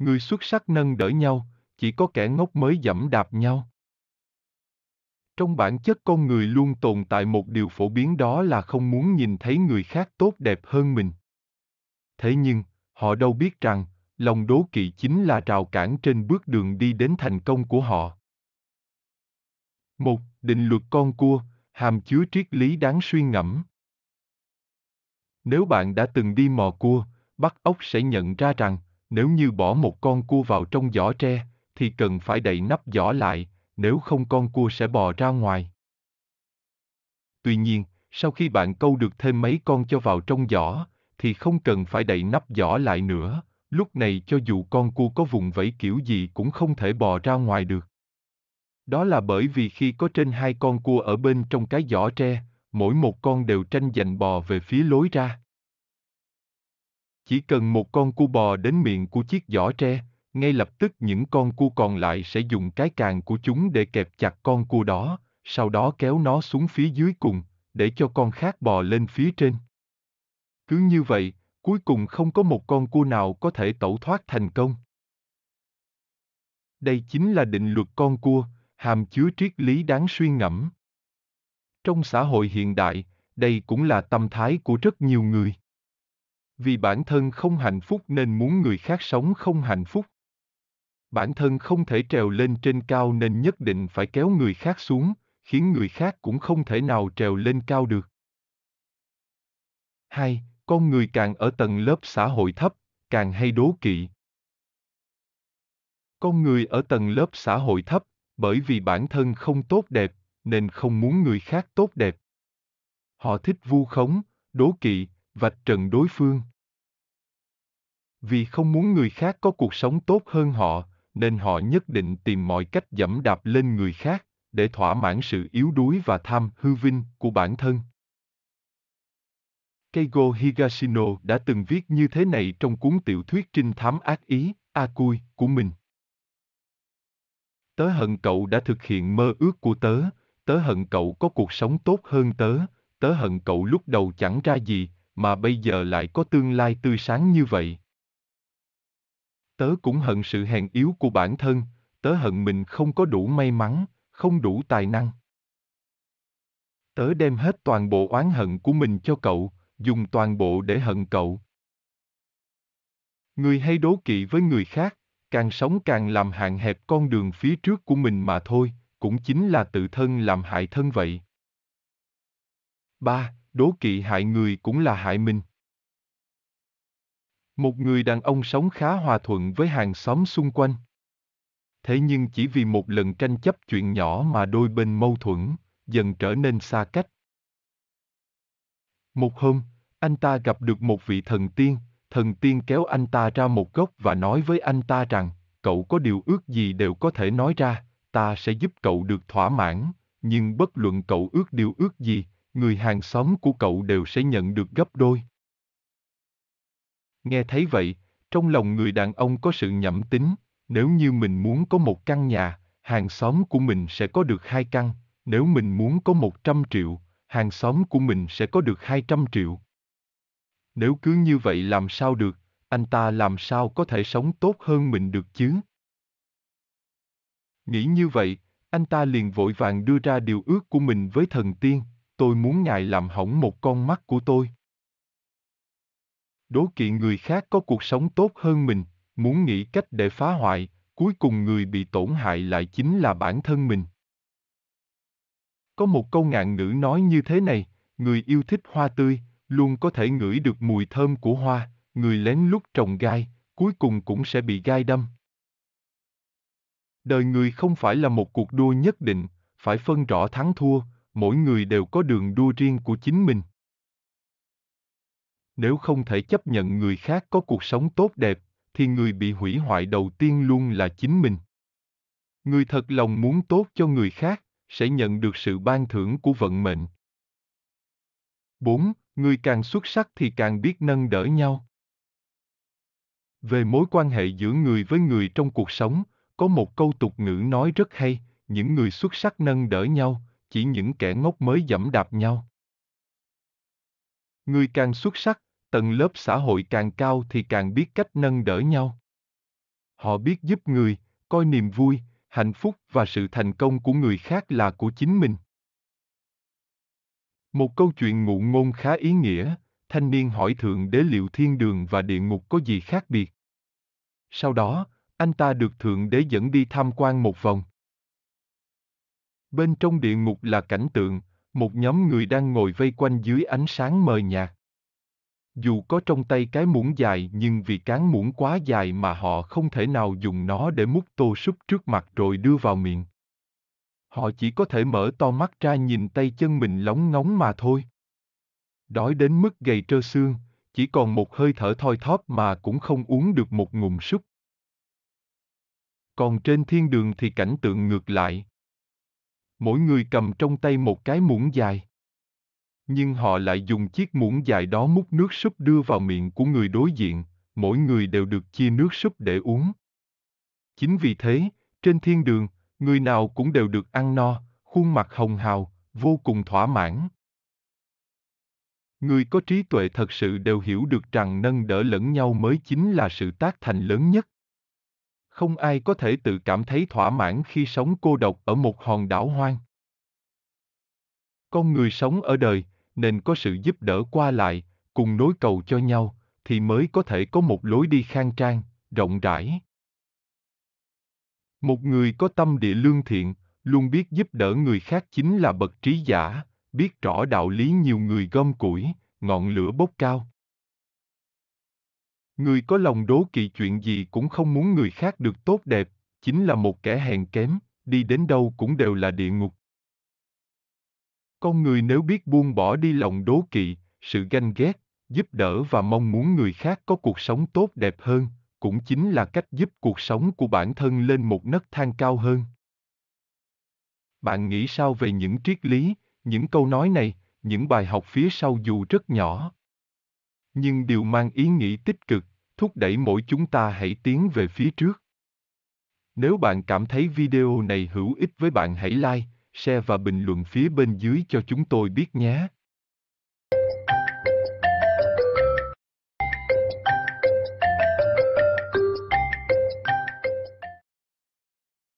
người xuất sắc nâng đỡ nhau, chỉ có kẻ ngốc mới dẫm đạp nhau. Trong bản chất con người luôn tồn tại một điều phổ biến đó là không muốn nhìn thấy người khác tốt đẹp hơn mình. Thế nhưng, họ đâu biết rằng, lòng đố kỵ chính là rào cản trên bước đường đi đến thành công của họ. Một, định luật con cua, hàm chứa triết lý đáng suy ngẫm. Nếu bạn đã từng đi mò cua, bắt ốc sẽ nhận ra rằng, nếu như bỏ một con cua vào trong giỏ tre, thì cần phải đậy nắp giỏ lại, nếu không con cua sẽ bò ra ngoài. Tuy nhiên, sau khi bạn câu được thêm mấy con cho vào trong giỏ, thì không cần phải đậy nắp giỏ lại nữa, lúc này cho dù con cua có vùng vẫy kiểu gì cũng không thể bò ra ngoài được. Đó là bởi vì khi có trên hai con cua ở bên trong cái giỏ tre, mỗi một con đều tranh giành bò về phía lối ra. Chỉ cần một con cua bò đến miệng của chiếc giỏ tre, ngay lập tức những con cua còn lại sẽ dùng cái càng của chúng để kẹp chặt con cua đó, sau đó kéo nó xuống phía dưới cùng, để cho con khác bò lên phía trên. Cứ như vậy, cuối cùng không có một con cua nào có thể tẩu thoát thành công. Đây chính là định luật con cua, hàm chứa triết lý đáng suy ngẫm. Trong xã hội hiện đại, đây cũng là tâm thái của rất nhiều người vì bản thân không hạnh phúc nên muốn người khác sống không hạnh phúc bản thân không thể trèo lên trên cao nên nhất định phải kéo người khác xuống khiến người khác cũng không thể nào trèo lên cao được hai con người càng ở tầng lớp xã hội thấp càng hay đố kỵ con người ở tầng lớp xã hội thấp bởi vì bản thân không tốt đẹp nên không muốn người khác tốt đẹp họ thích vu khống đố kỵ vạch trần đối phương vì không muốn người khác có cuộc sống tốt hơn họ nên họ nhất định tìm mọi cách dẫm đạp lên người khác để thỏa mãn sự yếu đuối và tham hư vinh của bản thân keigo higashino đã từng viết như thế này trong cuốn tiểu thuyết trinh thám ác ý akui của mình tớ hận cậu đã thực hiện mơ ước của tớ tớ hận cậu có cuộc sống tốt hơn tớ tớ hận cậu lúc đầu chẳng ra gì mà bây giờ lại có tương lai tươi sáng như vậy. Tớ cũng hận sự hèn yếu của bản thân, tớ hận mình không có đủ may mắn, không đủ tài năng. Tớ đem hết toàn bộ oán hận của mình cho cậu, dùng toàn bộ để hận cậu. Người hay đố kỵ với người khác, càng sống càng làm hạn hẹp con đường phía trước của mình mà thôi, cũng chính là tự thân làm hại thân vậy. 3 đố kỵ hại người cũng là hại mình. Một người đàn ông sống khá hòa thuận với hàng xóm xung quanh. Thế nhưng chỉ vì một lần tranh chấp chuyện nhỏ mà đôi bên mâu thuẫn, dần trở nên xa cách. Một hôm, anh ta gặp được một vị thần tiên, thần tiên kéo anh ta ra một góc và nói với anh ta rằng, cậu có điều ước gì đều có thể nói ra, ta sẽ giúp cậu được thỏa mãn, nhưng bất luận cậu ước điều ước gì, người hàng xóm của cậu đều sẽ nhận được gấp đôi. Nghe thấy vậy, trong lòng người đàn ông có sự nhẩm tính, nếu như mình muốn có một căn nhà, hàng xóm của mình sẽ có được hai căn, nếu mình muốn có một trăm triệu, hàng xóm của mình sẽ có được hai trăm triệu. Nếu cứ như vậy làm sao được, anh ta làm sao có thể sống tốt hơn mình được chứ? Nghĩ như vậy, anh ta liền vội vàng đưa ra điều ước của mình với thần tiên, tôi muốn ngài làm hỏng một con mắt của tôi. Đố kỵ người khác có cuộc sống tốt hơn mình, muốn nghĩ cách để phá hoại, cuối cùng người bị tổn hại lại chính là bản thân mình. Có một câu ngạn ngữ nói như thế này, người yêu thích hoa tươi, luôn có thể ngửi được mùi thơm của hoa, người lén lút trồng gai, cuối cùng cũng sẽ bị gai đâm. Đời người không phải là một cuộc đua nhất định, phải phân rõ thắng thua, mỗi người đều có đường đua riêng của chính mình nếu không thể chấp nhận người khác có cuộc sống tốt đẹp thì người bị hủy hoại đầu tiên luôn là chính mình người thật lòng muốn tốt cho người khác sẽ nhận được sự ban thưởng của vận mệnh 4. Người càng xuất sắc thì càng biết nâng đỡ nhau. Về mối quan hệ giữa người với người trong cuộc sống, có một câu tục ngữ nói rất hay, những người xuất sắc nâng đỡ nhau, chỉ những kẻ ngốc mới dẫm đạp nhau. Người càng xuất sắc, tầng lớp xã hội càng cao thì càng biết cách nâng đỡ nhau. Họ biết giúp người, coi niềm vui, hạnh phúc và sự thành công của người khác là của chính mình. Một câu chuyện ngụ ngôn khá ý nghĩa, thanh niên hỏi thượng đế liệu thiên đường và địa ngục có gì khác biệt. Sau đó, anh ta được thượng đế dẫn đi tham quan một vòng. Bên trong địa ngục là cảnh tượng, một nhóm người đang ngồi vây quanh dưới ánh sáng mờ nhạt. Dù có trong tay cái muỗng dài nhưng vì cán muỗng quá dài mà họ không thể nào dùng nó để múc tô súp trước mặt rồi đưa vào miệng. Họ chỉ có thể mở to mắt ra nhìn tay chân mình lóng ngóng mà thôi. Đói đến mức gầy trơ xương, chỉ còn một hơi thở thoi thóp mà cũng không uống được một ngụm súp. Còn trên thiên đường thì cảnh tượng ngược lại, mỗi người cầm trong tay một cái muỗng dài. Nhưng họ lại dùng chiếc muỗng dài đó múc nước súp đưa vào miệng của người đối diện, mỗi người đều được chia nước súp để uống. Chính vì thế, trên thiên đường, người nào cũng đều được ăn no, khuôn mặt hồng hào, vô cùng thỏa mãn. Người có trí tuệ thật sự đều hiểu được rằng nâng đỡ lẫn nhau mới chính là sự tác thành lớn nhất không ai có thể tự cảm thấy thỏa mãn khi sống cô độc ở một hòn đảo hoang con người sống ở đời nên có sự giúp đỡ qua lại cùng nối cầu cho nhau thì mới có thể có một lối đi khang trang rộng rãi một người có tâm địa lương thiện luôn biết giúp đỡ người khác chính là bậc trí giả biết rõ đạo lý nhiều người gom củi ngọn lửa bốc cao Người có lòng đố kỵ chuyện gì cũng không muốn người khác được tốt đẹp, chính là một kẻ hèn kém, đi đến đâu cũng đều là địa ngục. Con người nếu biết buông bỏ đi lòng đố kỵ, sự ganh ghét, giúp đỡ và mong muốn người khác có cuộc sống tốt đẹp hơn, cũng chính là cách giúp cuộc sống của bản thân lên một nấc thang cao hơn. Bạn nghĩ sao về những triết lý, những câu nói này, những bài học phía sau dù rất nhỏ, nhưng đều mang ý nghĩa tích cực, thúc đẩy mỗi chúng ta hãy tiến về phía trước. Nếu bạn cảm thấy video này hữu ích với bạn hãy like, share và bình luận phía bên dưới cho chúng tôi biết nhé.